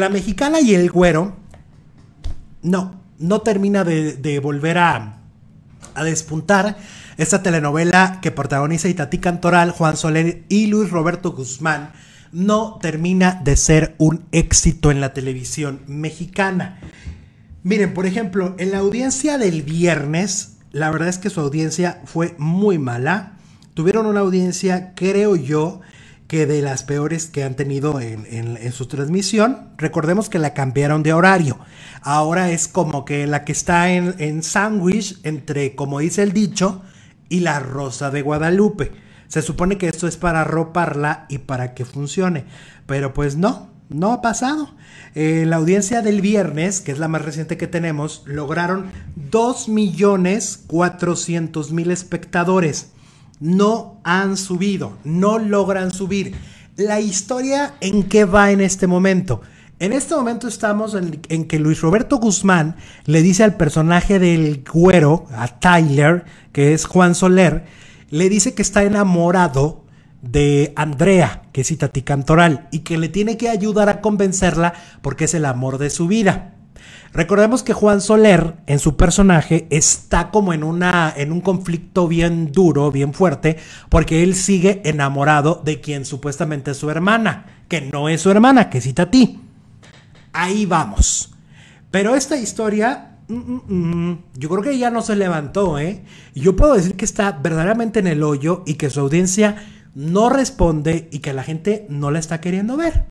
la mexicana y el güero, no, no termina de, volver a, despuntar esta telenovela que protagoniza Itatí Cantoral, Juan Soler y Luis Roberto Guzmán no termina de ser un éxito en la televisión mexicana. Miren, por ejemplo, en la audiencia del viernes, la verdad es que su audiencia fue muy mala. Tuvieron una audiencia, creo yo, que de las peores que han tenido en, su transmisión. Recordemos que la cambiaron de horario. Ahora es como que la que está en, en sándwich entre, como dice el dicho, y la rosa de Guadalupe. Se supone que esto es para roparla y para que funcione. Pero pues no, no ha pasado. Eh, la audiencia del viernes, que es la más reciente que tenemos, lograron 2.400.000 espectadores no han subido, no logran subir. La historia en qué va en este momento. En este momento estamos en, que Luis Roberto Guzmán le dice al personaje del güero, a Tyler, que es Juan Soler, le dice que está enamorado de Andrea, que es Itati Cantoral, y que le tiene que ayudar a convencerla porque es el amor de su vida. Recordemos que Juan Soler en su personaje está como en, una, en un conflicto bien duro, bien fuerte, porque él sigue enamorado de quien supuestamente es su hermana, que no es su hermana, que cita a ti. Ahí vamos. Pero esta historia mm, mm, mm, yo creo que ya no se levantó, ¿eh? yo puedo decir que está verdaderamente en el hoyo y que su audiencia no responde y que la gente no la está queriendo ver.